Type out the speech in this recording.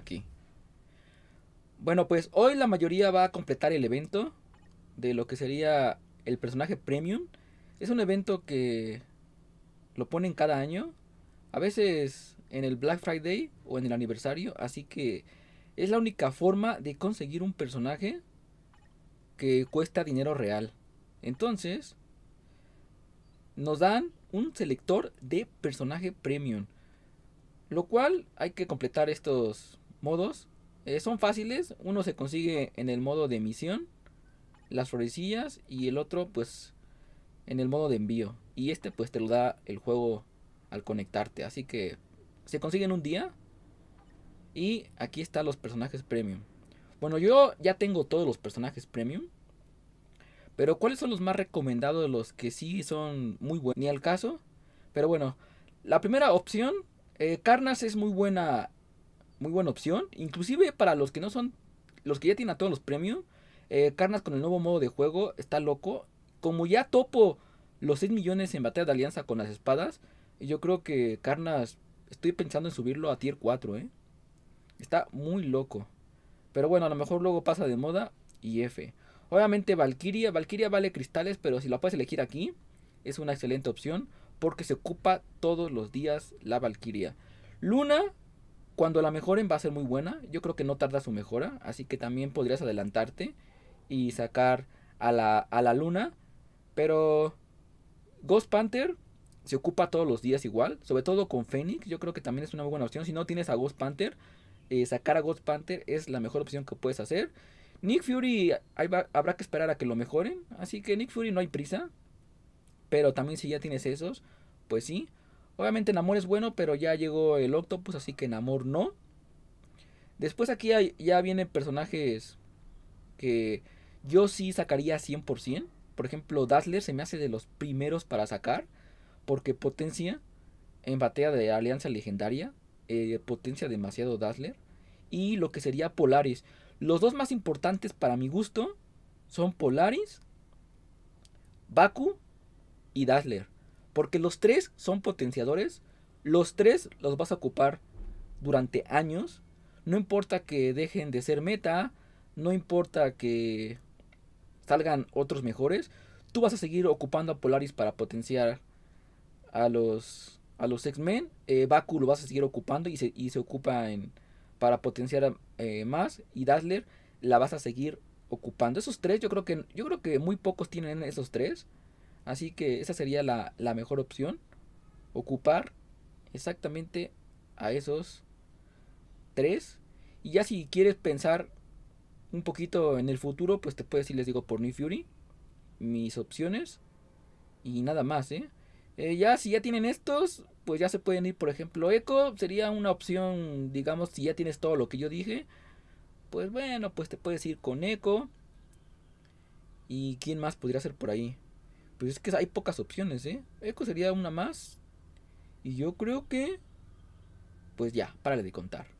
aquí. Bueno, pues hoy la mayoría va a completar el evento de lo que sería el personaje premium. Es un evento que lo ponen cada año. A veces en el Black Friday o en el aniversario. Así que es la única forma de conseguir un personaje que cuesta dinero real. Entonces, nos dan un selector de personaje premium. Lo cual hay que completar estos modos. Eh, son fáciles. Uno se consigue en el modo de misión. Las florecillas. Y el otro pues en el modo de envío. Y este pues te lo da el juego al conectarte. Así que se consigue en un día. Y aquí están los personajes premium. Bueno, yo ya tengo todos los personajes premium. Pero ¿cuáles son los más recomendados? Los que sí son muy buenos. Ni al caso. Pero bueno, la primera opción. Eh, Carnas es muy buena muy buena opción. Inclusive para los que no son, los que ya tienen a todos los premios, eh, Carnas con el nuevo modo de juego está loco. Como ya topo los 6 millones en batalla de alianza con las espadas, yo creo que Carnas, estoy pensando en subirlo a tier 4, ¿eh? Está muy loco. Pero bueno, a lo mejor luego pasa de moda y F. Obviamente Valkyria, Valkyria vale cristales, pero si la puedes elegir aquí, es una excelente opción porque se ocupa todos los días la Valkyria. Luna, cuando la mejoren va a ser muy buena, yo creo que no tarda su mejora, así que también podrías adelantarte y sacar a la, a la luna. Pero Ghost Panther se ocupa todos los días igual, sobre todo con Phoenix, yo creo que también es una buena opción. Si no tienes a Ghost Panther, eh, sacar a Ghost Panther es la mejor opción que puedes hacer. Nick Fury habrá que esperar a que lo mejoren, así que Nick Fury no hay prisa. Pero también si ya tienes esos, pues sí, Obviamente Namor es bueno, pero ya llegó el Octopus, así que amor no. Después aquí ya vienen personajes que yo sí sacaría 100%. Por ejemplo, Dazzler se me hace de los primeros para sacar. Porque potencia en batalla de Alianza Legendaria. Eh, potencia demasiado Dazzler. Y lo que sería Polaris. Los dos más importantes para mi gusto son Polaris, Baku y Dazzler. Porque los tres son potenciadores. Los tres los vas a ocupar durante años. No importa que dejen de ser meta. No importa que salgan otros mejores. Tú vas a seguir ocupando a Polaris para potenciar a los, a los X-Men. Eh, Baku lo vas a seguir ocupando y se, ocupa en, para potenciar eh, más. Y Dazzler la vas a seguir ocupando. Esos tres, yo creo que, yo creo que muy pocos tienen esos tres. Así que esa sería la, mejor opción. Ocupar exactamente a esos tres. Y ya si quieres pensar un poquito en el futuro, pues te puedes ir, les digo, por New Fury. Mis opciones. Y nada más, ¿eh? Eh, ya si ya tienen estos, pues ya se pueden ir, por ejemplo, Echo sería una opción, digamos, si ya tienes todo lo que yo dije, pues bueno, pues te puedes ir con Echo. ¿Y quién más podría ser por ahí? Pues es que hay pocas opciones, ¿eh? Echo sería una más. Y yo creo que. Pues ya, para de contar.